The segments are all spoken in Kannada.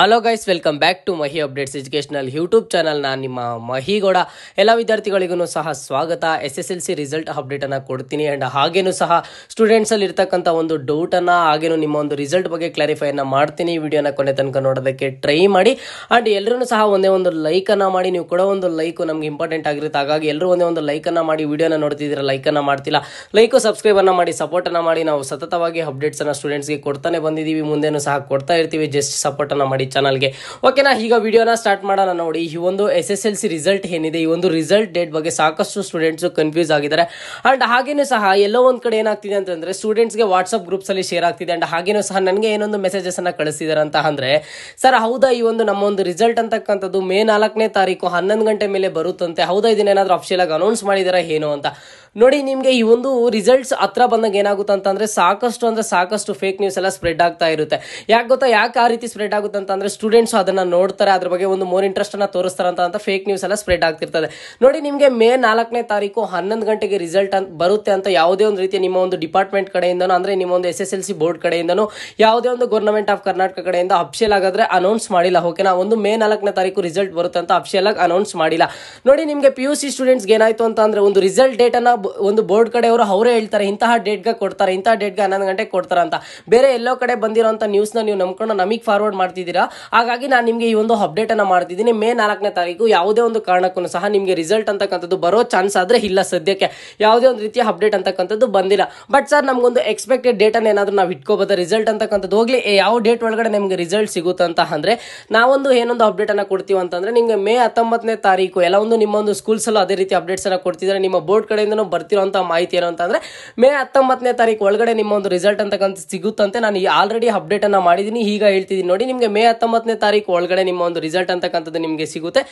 Hello guys welcome back to Mahi updates educational YouTube channel ನಾನು ನಿಮ್ಮ ಮಹಿಗೌಡ ಎಲ್ಲ ವಿದ್ಯಾರ್ಥಿಗಳಿಗೂ ಸಹ ಸ್ವಾಗತ S S L C result ಅಪ್ಡೇಟನ್ನು ಕೊಡ್ತೀನಿ ಆ್ಯಂಡ್ ಹಾಗೇನೂ ಸಹ ಸ್ಟೂಡೆಂಟ್ಸಲ್ಲಿ ಇರ್ತಕ್ಕಂಥ ಒಂದು ಡೌಟನ್ನು ಹಾಗೇನೂ ನಿಮ್ಮ ಒಂದು ರಿಸಲ್ಟ್ ಬಗ್ಗೆ ಕ್ಲಾರಿಫೈ ಅನ್ನು ಮಾಡ್ತೀನಿ ವಿಡಿಯೋನ ಕೊನೆ ತನಕ ನೋಡೋದಕ್ಕೆ ಟ್ರೈ ಮಾಡಿ ಆ್ಯಂಡ್ ಎಲ್ಲರೂ ಸಹ ಒಂದೇ ಒಂದು ಲೈಕನ್ನು ಮಾಡಿ ನೀವು ಕೂಡ ಒಂದು ಲೈಕು ನಮ್ಗೆ ಇಂಪಾರ್ಟೆಂಟ್ ಆಗಿರುತ್ತೆ ಹಾಗಾಗಿ ಎಲ್ಲರೂ ಒಂದೇ ಒಂದು ಲೈಕನ್ನು ಮಾಡಿ ವಿಡಿಯೋನ ನೋಡ್ತಿದ್ದೀರ ಲೈಕನ್ನು ಮಾಡ್ತಿಲ್ಲ ಲೈಕು ಸಬ್ಸ್ಕ್ರೈಬನ್ನು ಮಾಡಿ ಸಪೋರ್ಟನ್ನು ಮಾಡಿ ನಾವು ಸತತವಾಗಿ ಅಪ್ಡೇಟ್ಸನ್ನು ಸ್ಟೂಡೆಂಟ್ಸ್ಗೆ ಕೊಡ್ತಾನೆ ಬಂದಿದ್ದೀವಿ ಮುಂದೆನೂ ಸಹ ಕೊಡ್ತಾ ಇರ್ತೀವಿ ಜಸ್ಟ್ ಸಪೋರ್ಟನ್ನು ಮಾಡಿ ಮಾಡಿ ಚಾನಲ್ಗೆ ಓಕೆನಾ ಈಗ ವಿಡಿಯೋನ ಸ್ಟಾರ್ಟ್ ಮಾಡೋಣ ನೋಡಿ ಈ ಒಂದು S S L C result ಏನಿದೆ ಈ ಒಂದು ರಿಸಲ್ಟ್ ಡೇಟ್ ಬಗ್ಗೆ ಸಾಕಷ್ಟು ಸ್ಟೂಡೆಂಟ್ಸು ಕನ್ಫ್ಯೂಸ್ ಆಗಿದ್ದಾರೆ ಆ್ಯಂಡ್ ಹಾಗೇನೂ ಸಹ ಎಲ್ಲೋ ಒಂದು ಕಡೆ ಏನಾಗ್ತಿದೆ ಅಂತಂದರೆ ಸ್ಟೂಡೆಂಟ್ಸ್ಗೆ ವಾಟ್ಸಪ್ ಗ್ರೂಪ್ಸಲ್ಲಿ ಶೇರ್ ಆಗ್ತಿದೆ ಆ್ಯಂಡ್ ಹಾಗೇನೂ ಸಹ ನನಗೆ ಏನೊಂದು ಮೆಸೇಜಸನ್ನು ಕಳಿಸಿದಾರೆ ಅಂತ ಅಂದರೆ ಸರ್ ಹೌದಾ ಈ ಒಂದು ನಮ್ಮ ಒಂದು ರಿಸಲ್ಟ್ ಅಂತಕ್ಕಂಥದ್ದು ಮೇ ನಾಲ್ಕನೇ ತಾರೀಕು ಹನ್ನೊಂದು ಗಂಟೆ ಮೇಲೆ ಬರುತ್ತಂತೆ ಹೌದಾ ಇದನ್ನೇನಾದರೂ ಅಫಿಷಿಯಲಾಗಿ ಅನೌನ್ಸ್ ಮಾಡಿದಾರೆ ಏನು ಅಂತ ನೋಡಿ ನಿಮಗೆ ಈ ಒಂದು ರಿಸಲ್ಟ್ಸ್ ಹತ್ರ ಬಂದಾಗ ಏನಾಗುತ್ತೆ ಅಂತಂದರೆ ಸಾಕಷ್ಟು ಅಂದರೆ ಸಾಕಷ್ಟು ಫೇಕ್ ನ್ಯೂಸ್ ಎಲ್ಲ ಸ್ಪ್ರೆಡ್ ಆಗ್ತಾ ಇರುತ್ತೆ ಯಾಕೆ ಗೊತ್ತಾ ಯಾಕೆ ಆ ರೀತಿ ಸ್ಪ್ರೆಡ್ ಆಗುತ್ತೆ ಅಂತಂದರೆ ಸ್ಟೂಡೆಂಟ್ಸ್ ಅದನ್ನು ನೋಡ್ತಾರೆ ಅದ್ರ ಬಗ್ಗೆ ಒಂದು ಮೋರ್ ಇಂಟ್ರೆಸ್ಟನ್ನು ತೋರಿಸ್ತಾರೆ ಅಂತ ಅಂತ ಫೇಕ್ ನ್ಯೂಸ್ ಎಲ್ಲ ಸ್ಪ್ರೆಡ್ ಆಗ್ತಿರ್ತದೆ ನೋಡಿ ನಿಮಗೆ ಮೇ ನಾಲ್ಕನೇ ತಾರೀಕು ಹನ್ನೊಂದು ಗಂಟೆಗೆ ರಿಸಲ್ಟ್ ಅಂತ ಬರುತ್ತೆ ಅಂತ ಯಾವುದೇ ಒಂದು ರೀತಿ ನಿಮ್ಮ ಒಂದು ಡಿಪಾರ್ಟ್ಮೆಂಟ್ ಕಡೆಯಿಂದನೋ ಅಂದರೆ ನಿಮ್ಮ ಒಂದು S S L C board ಕಡೆಯಿಂದನೋ ಯಾವುದೇ ಒಂದು ಗವರ್ನಮೆಂಟ್ ಆಫ್ ಕರ್ನಾಟಕ ಕಡೆಯಿಂದ ಅಪ್ಶಿಯಲ್ ಆಗಾದ್ರೆ ಅನೌನ್ಸ್ ಮಾಡಿಲ್ಲ ಓಕೆನಾ ಒಂದು ಮೇ ನಾಲ್ಕನೇ ತಾರೀಕು ರಿಸಲ್ಟ್ ಬರುತ್ತೆ ಅಂತ ಅಪ್ಶಿಯಲ್ ಆಗಿ ಅನೌನ್ಸ್ ಮಾಡಿಲ್ಲ ನೋಡಿ ನಿಮಗೆ ಪಿ ಯು ಸಿ ಸ್ಟೂಡೆಂಟ್ಸ್ಗೆ ಏನಾಯಿತು ಅಂತ ಅಂದರೆ ಒಂದು ರಿಸಲ್ಟ್ ಡೇಟನ್ನು ಒಂದು ಬೋರ್ಡ್ ಕಡೆ ಅವರು ಅವರೇ ಹೇಳ್ತಾರೆ ಇಂತಹ ಡೇಟ್ಗೆ ಕೊಡ್ತಾರೆ ಇಂತಹ ಡೇಟ್ಗೆ ಹನ್ನೊಂದು ಗಂಟೆಗೆ ಕೊಡ್ತಾರೆ ಅಂತ ಬೇರೆ ಎಲ್ಲೋ ಕಡೆ ಬಂದಿರೋಂಥ ನ್ಯೂಸ್ನ ನೀವು ನಂಬ್ಕೊಂಡು ನಮಗೆ ಫಾರ್ವರ್ಡ್ ಮಾಡ್ತಿದ್ದೀರಾ ಹಾಗಾಗಿ ನಾನು ನಿಮಗೆ ಈ ಒಂದು ಅಪ್ಡೇಟನ್ನು ಮಾಡ್ತಿದ್ದೀನಿ ಮೇ ನಾಲ್ಕನೇ ತಾರೀಕು ಯಾವುದೇ ಒಂದು ಕಾರಣಕ್ಕೂ ಸಹ ನಿಮಗೆ ರಿಸಲ್ಟ್ ಅಂತಕ್ಕಂಥದ್ದು ಬರೋ ಚಾನ್ಸ್ ಆದರೆ ಇಲ್ಲ ಸದ್ಯಕ್ಕೆ ಯಾವುದೇ ಒಂದು ರೀತಿಯ ಅಪ್ಡೇಟ್ ಅಂತಕ್ಕಂಥದ್ದು ಬಂದಿಲ್ಲ ಬಟ್ ಸರ್ ನಮಗೊಂದು ಎಕ್ಸ್ಪೆಕ್ಟೆಡ್ ಡೇಟನ್ನು ಏನಾದರೂ ನಾವು ಇಟ್ಕೋಬೋದ ರಿಸಲ್ಟ್ ಅಂತಕ್ಕಂಥದ್ದು ಹೋಗಲಿ ಯಾವ ಡೇಟ್ ಒಳಗಡೆ ನಿಮಗೆ ರಿಸಲ್ಟ್ ಸಿಗುತ್ತಂತ ಅಂದರೆ ನಾವೊಂದು ಏನೊಂದು ಅಪ್ಡೇಟನ್ನು ಕೊಡ್ತೀವಿ ಅಂತಂದರೆ ನಿಮಗೆ ಮೇ ಹತ್ತೊಂಬತ್ತನೇ ತಾರೀಕು ಎಲ್ಲ ಒಂದು ನಿಮ್ಮ ನಿಮ್ಮೊಂದು ಸ್ಕೂಲ್ಸಲ್ಲೂ ಅದೇ ರೀತಿ ಅಪ್ಡೇಟ್ಸನ್ನು ಕೊಡ್ತಿದ್ದಾರೆ ನಿಮ್ಮ ಬೋರ್ಡ್ ಕಡೆಯಿಂದ ಬರ್ತಿರೋಂಥ ಮಾಹಿತಿ ಏನು ಅಂತಂದರೆ ಮೇ ಹತ್ತೊಂಬತ್ತನೇ ತಾರೀಕು ಒಳಗಡೆ ನಿಮ್ಮ ಒಂದು ರಿಸಲ್ಟ್ ಅಂತಕ್ಕಂಥ ಸಿಗುತ್ತಂತೆ ನಾನು ಆಲ್ರೆಡಿ ಅಪ್ಡೇಟನ್ನು ಮಾಡಿದ್ದೀನಿ ಈಗ ಹೇಳ್ತಿದ್ದೀನಿ ನೋಡಿ ನಿಮಗೆ ಮೇ ಹತ್ತೊಂಬತ್ತನೇ ತಾರೀಕು ಒಳಗಡೆ ನಿಮ್ಮ ಒಂದು ರಿಸಲ್ಟ್ ಅಂತಕ್ಕಂಥದ್ದು ನಿಮಗೆ ಸಿಗುತ್ತೆ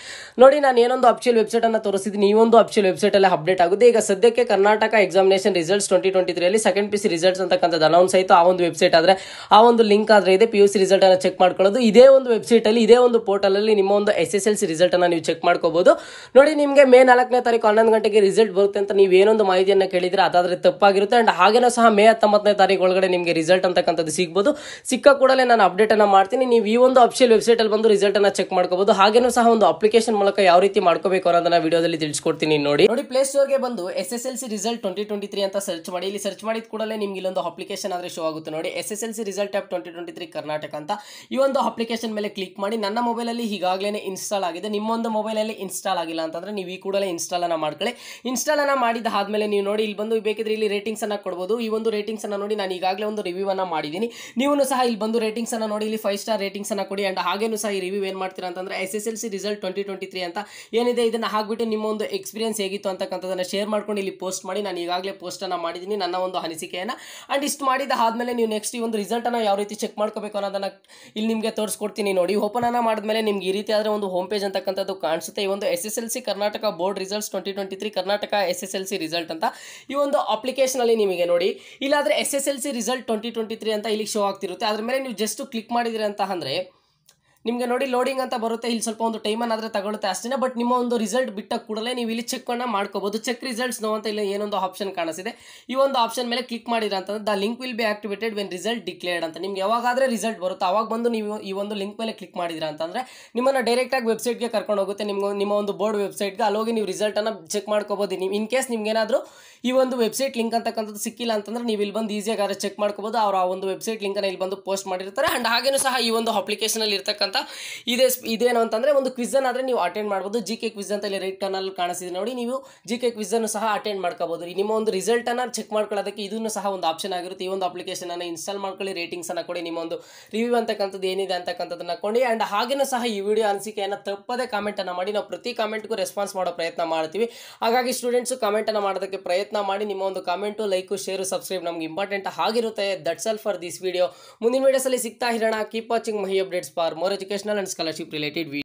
ನೋಡಿ ನಾನು ಏನೊಂದು ವೆಬ್ಸೈಟ್ ವೆಬ್ಸೈಟನ್ನು ತೋರಿಸಿದ್ದೀನಿ ಈ ಒಂದು ಅಫಿಷಿಯಲ್ ವೆಬ್ಸೈಟಲ್ಲಿ ಅಪ್ಡೇಟ್ ಆಗುತ್ತೆ ಈಗ ಸದ್ಯಕ್ಕೆ Karnataka examination results twenty twenty ತ್ರೀಯಲ್ಲಿ ಸೆಕೆಂಡ್ ಪಿ ಸಿ ರಿಸಲ್ಟ್ಸ್ ಅಂತಕ್ಕಂಥದ್ದು ಅನೌನ್ಸ್ ಆಯಿತು ಆ ಒಂದು ವೆಬ್ಸೈಟ್ ಆದರೆ ಆ ಒಂದು ಲಿಂಕ್ ಆದರೆ ಇದೆ ಪಿ ಯು ಸಿ ಅನ್ನು ಚೆಕ್ ಮಾಡ್ಕೊಳ್ಳೋದು ಇದೇ ಒಂದು ವೆಬ್ಸೈಟಲ್ಲಿ ಇದೇ ಒಂದು ಪೋರ್ಟಲಲ್ಲಿ ನಿಮ್ಮ ಒಂದು ಎಸ್ ಎಸ್ ಎಲ್ ಸಿ ರಿಸಲ್ಟನ್ನು ನೀವು ಚೆಕ್ ಮಾಡ್ಕೋಬೋದು ನೋಡಿ ನಿಮಗೆ ಮೇ ನಾಲ್ಕನೇ ತಾರೀಕು ಹನ್ನೊಂದು ಗಂಟೆಗೆ ರಿಸಲ್ಟ್ ಬರುತ್ತೆ ಅಂತ ನೀವೇನೋ ಇನ್ನೊಂದು ಮಾಹಿತಿಯನ್ನು ಕೇಳಿದ್ರೆ ಅದಾದ್ರೆ ತಪ್ಪಾಗಿರುತ್ತೆ ಅಂಡ್ ಹಾಗೇನೂ ಸಹ ಮೇ ಹತ್ತೊಂಬತ್ತನೇ ತಾರೀಕು ಒಳಗಡೆ ನಿಮಗೆ ರಿಸಲ್ಟ್ ಅಂತಕ್ಕಂಥದ್ದು ಸಿಗ್ಬೋದು ಸಿಕ್ಕ ಕೂಡಲೇ ನಾನು ಅಪ್ಡೇಟ್ ಅನ್ನು ಮಾಡ್ತೀನಿ ನೀವು ಈ ಒಂದು ಅಫಿಷಿಯಲ್ ವೆಬ್ಸೈಟ್ ಅಲ್ಲಿ ಬಂದು ರಿಸಲ್ಟ್ ಅನ್ನ ಚೆಕ್ ಮಾಡ್ಕೋಬಹುದು ಹಾಗೇನೂ ಸಹ ಒಂದು ಅಪ್ಲಿಕೇಶನ್ ಮೂಲಕ ಯಾವ ರೀತಿ ಮಾಡ್ಕೋಬೇಕು ಅನ್ನೋದನ್ನ ವಿಡಿಯೋದಲ್ಲಿ ತಿಳಿಸ್ಕೊಡ್ತೀನಿ ನೋಡಿ ನೋಡಿ ಪ್ಲೇ ಸ್ಟೋರ್ಗೆ ಬಂದು S S L C result twenty twenty three ಅಂತ ಸರ್ಚ್ ಮಾಡಿ ಇಲ್ಲಿ ಸರ್ಚ್ ಮಾಡಿದ ಕೂಡಲೇ ನಿಮ್ಗೆ ಇಲ್ಲೊಂದು ಅಪ್ಲಿಕೇಶನ್ ಆದ್ರೆ ಶೋ ಆಗುತ್ತೆ ನೋಡಿ S S L C result of twenty twenty three Karnataka ಅಂತ ಈ ಒಂದು ಅಪ್ಲಿಕೇಶನ್ ಮೇಲೆ ಕ್ಲಿಕ್ ಮಾಡಿ ನನ್ನ ಮೊಬೈಲಲ್ಲಿ ಈಗಾಗಲೇ ಇನ್ಸ್ಟಾಲ್ ಆಗಿದೆ ನಿಮ್ಮೊಂದು ಮೊಬೈಲಲ್ಲಿ ಇನ್ಸ್ಟಾಲ್ ಆಗಿಲ್ಲ ಅಂತಂದ್ರೆ ನೀವು ಈ ಕೂಡಲೇ ಇನ್ಸ್ಟಾಲ್ ಅನ್ನು ಮಾಡ್ಕೊಳ್ಳಿ ಇನ್ಸ್ಟಾಲ್ ಅನ್ನ ಮಾಡಿದ ಆದಮೇಲೆ ನೀವು ನೋಡಿ ಇಲ್ಲಿ ಬಂದು ಬೇಕಿದ್ರೆ ಇಲ್ಲಿ ರೇಟಿಂಗ್ಸನ್ನು ಕೊಡಬಹುದು ಈ ಒಂದು ರೇಟಿಂಗ್ಸ್ ರೇಟಿಂಗ್ಸನ್ನು ನೋಡಿ ನಾನು ಈಗಾಗಲೇ ಒಂದು ರಿವ್ಯೂ ರಿವ್ಯೂವನ್ನು ಮಾಡಿದ್ದೀನಿ ನೀವು ಸಹ ಇಲ್ಲಿ ಬಂದು ರೇಟಿಂಗ್ಸನ್ನು ನೋಡಿ ಇಲ್ಲಿ ಫೈವ್ ಸ್ಟಾರ್ ರೇಟಿಂಗ್ಸನ್ನು ಕೊಡಿ ಆ್ಯಂಡ್ ಹಾಗೇನು ಸಹ ಈ ರಿವ್ಯೂ ಏನು ಮಾಡ್ತೀರಾ ಅಂತಂದ್ರೆ S S L C result twenty twenty three ಅಂತ ಏನಿದೆ ಇದನ್ನು ಹಾಕ್ಬಿಟ್ಟು ನಿಮ್ಮ ಒಂದು ಎಕ್ಸ್ಪೀರಿಯನ್ಸ್ ಹೇಗಿತ್ತು ಅಂತಕ್ಕಂಥದ್ದನ್ನು ಶೇರ್ ಮಾಡ್ಕೊಂಡು ಇಲ್ಲಿ ಪೋಸ್ಟ್ ಮಾಡಿ ನಾನು ಈಗಾಗಲೇ ಪೋಸ್ಟನ್ನು ಮಾಡಿದ್ದೀನಿ ನನ್ನ ಒಂದು ಅನಿಸಿಕೆಯನ್ನು ಆ್ಯಂಡ್ ಇಷ್ಟು ಮಾಡಿದ ಆದಮೇಲೆ ನೀವು ನೆಕ್ಸ್ಟ್ ಈ ಒಂದು ರಿಸಲ್ಟನ್ನು ಯಾವ ರೀತಿ ಚೆಕ್ ಮಾಡ್ಕೋಬೇಕು ಅನ್ನೋದನ್ನು ಇಲ್ಲಿ ನಿಮಗೆ ತೋರಿಸ್ಕೊಡ್ತೀನಿ ನೋಡಿ ಓಪನನ್ನು ಮಾಡಿದ್ಮೇಲೆ ನಿಮ್ಗೆ ಈ ರೀತಿ ಆದರೆ ಒಂದು ಹೋಮ್ ಪೇಜ್ ಅಂತಕ್ಕಂಥದ್ದು ಕಾಣಿಸುತ್ತೆ ಈ ಒಂದು S S L C Karnataka board results twenty twenty three Karnataka S S L C result ಅಂತ ಈ ಒಂದು ಅಪ್ಲಿಕೇಶನಲ್ಲಿ ನಿಮಗೆ ನೋಡಿ ಇಲ್ಲಾದ್ರೆ S S L C result twenty twenty three ಅಂತ ಇಲ್ಲಿ ಶೋ ಆಗ್ತಿರುತ್ತೆ ಅದ್ರ ಮೇಲೆ ನೀವು ಜಸ್ಟ್ ಕ್ಲಿಕ್ ಮಾಡಿದ್ರೆ ಅಂತ ಅಂದರೆ ನಿಮಗೆ ನೋಡಿ ಲೋಡಿಂಗ್ ಅಂತ ಬರುತ್ತೆ ಇಲ್ಲಿ ಸ್ವಲ್ಪ ಒಂದು ಟೈಮನ್ನು ಆದರೆ ತಗೊಳುತ್ತೆ ಅಷ್ಟೇ ಬಟ್ ನಿಮ್ಮ ಒಂದು ರಿಸಲ್ಟ್ ಬಿಟ್ಟ ಕೂಡಲೇ ನೀವು ಇಲ್ಲಿ ಚೆಕ್ಕನ್ನು ಮಾಡ್ಕೋಬೋದು ಚೆಕ್ ರಿಸಲ್ಟ್ಸ್ ನೋ ಅಂತ ಇಲ್ಲಿ ಏನೊಂದು ಆಪ್ಷನ್ ಕಾಣಿಸಿದೆ ಈ ಒಂದು ಆಪ್ಷನ್ ಮೇಲೆ ಕ್ಲಿಕ್ ಮಾಡಿದ್ರೆ ಅಂತಂದ್ರೆ the link will be activated when result declared ಅಂತ ನಿಮ್ಗೆ ಯಾವಾಗಾದ್ರೆ ರಿಸಲ್ಟ್ ಬರುತ್ತೆ ಅವಾಗ ಬಂದು ನೀವು ಈ ಒಂದು ಲಿಂಕ್ ಮೇಲೆ ಕ್ಲಿಕ್ ಮಾಡಿದ್ರ ಅಂತಂದರೆ ನಿಮ್ಮನ್ನು ಡೈರೆಕ್ಟಾಗಿ ವೆಬ್ಸೈಟ್ಗೆ ಕರ್ಕೊಂಡು ಹೋಗುತ್ತೆ ನಿಮ್ಗೆ ನಿಮ್ಮ ಒಂದು ಬೋರ್ಡ್ ವೆಬ್ಸೈಟ್ಗೆ ಅಲ್ಲೋಗಿ ನೀವು ರಿಸಲ್ಟನ್ನು ಚೆಕ್ ಮಾಡ್ಕೋಬೋದು ನೀವು ಇನ್ ಕೇಸ್ ನಿಮ್ಗೆ ಏನಾದರೂ ಈ ಒಂದು ವೆಬ್ಸೈಟ್ ಲಿಂಕ್ ಅಂತಕ್ಕಂಥದ್ದು ಸಿಕ್ಕಿಲ್ಲ ಅಂತಂದ್ರೆ ನೀವು ಇಲ್ಲಿ ಬಂದು ಈಸಿಯಾಗಿ ಚೆಕ್ ಮಾಡ್ಕೋಬೋದು ಅವ್ರು ಆ ಒಂದು ವೆಬ್ಸೈಟ್ ಲಿಂಕನ್ನು ಇಲ್ಲಿ ಬಂದು ಪೋಸ್ಟ್ ಮಾಡಿರ್ತಾರೆ ಆ್ಯಂಡ್ ಹಾಗೇನೂ ಸಹ ಈ ಒಂದು ಅಪ್ಲಿಕೇಶನಲ್ಲಿ ಇರ್ತಕ್ಕಂಥ ಅಂತ ಇದೇ ಇದೇನು ಅಂತಂದರೆ ಒಂದು ಕ್ವಿಝನ್ ಆದರೆ ನೀವು ಅಟೆಂಡ್ ಮಾಡ್ಬೋದು ಜಿ ಕೆ ಕ್ವಿಝ್ ಅಂತ ಇಲ್ಲಿ ರೈಟ್ ಕರ್ನಲ್ ಕಾಣಿಸಿದೆ ನೋಡಿ ನೀವು ಜಿ ಕೆ ಕ್ವಿಝನ್ನು ಸಹ ಅಟೆಂಡ್ ಮಾಡ್ಕೋಬೋದು ನಿಮ್ಮ ಒಂದು ರಿಸಲ್ಟನ್ನು ಚೆಕ್ ಮಾಡ್ಕೊಳ್ಳೋದಕ್ಕೆ ಇದನ್ನು ಸಹ ಒಂದು ಆಪ್ಷನ್ ಆಗಿರುತ್ತೆ ಈ ಒಂದು ಅಪ್ಲಿಕೇಶನನ್ನು ಇನ್ಸ್ಟಾಲ್ ಮಾಡ್ಕೊಳ್ಳಿ ರೇಟಿಂಗ್ಸನ್ನು ಕೊಡಿ ನಿಮ್ಮ ಒಂದು ರಿವ್ಯೂ ಅಂತಕ್ಕಂಥದ್ದು ಏನಿದೆ ಅಂತಕ್ಕಂಥದ್ದನ್ನು ಕೊಡಿ ಆ್ಯಂಡ್ ಹಾಗೇನೂ ಸಹ ಈ ವಿಡಿಯೋ ಅನಿಸಿಕೆಯನ್ನು ತಪ್ಪದೇ ಕಾಮೆಂಟನ್ನು ಮಾಡಿ ನಾವು ಪ್ರತಿ ಕಾಮೆಂಟ್ಗೂ ರೆಸ್ಪಾನ್ಸ್ ಮಾಡೋ ಪ್ರಯತ್ನ ಮಾಡ್ತೀವಿ ಹಾಗಾಗಿ ಸ್ಟೂಡೆಂಟ್ಸು ಕಾಮೆಂಟನ್ನು ಮಾಡೋದಕ್ಕೆ ಪ್ರಯತ್ನ ಮಾಡಿ ನಿಮ್ಮ ಒಂದು ಕಾಮೆಂಟು ಲೈಕು ಶೇರು ಸಬ್ಸ್ಕ್ರೈಬ್ ನಮ್ಗೆ ಇಂಪಾರ್ಟೆಂಟ್ ಆಗಿರುತ್ತೆ that's all for this video ಮುಂದಿನ ಅಲ್ಲಿ ಸಿಗ್ತಾ ಇರೋಣ keep watching my updates for more educational and scholarship related videos.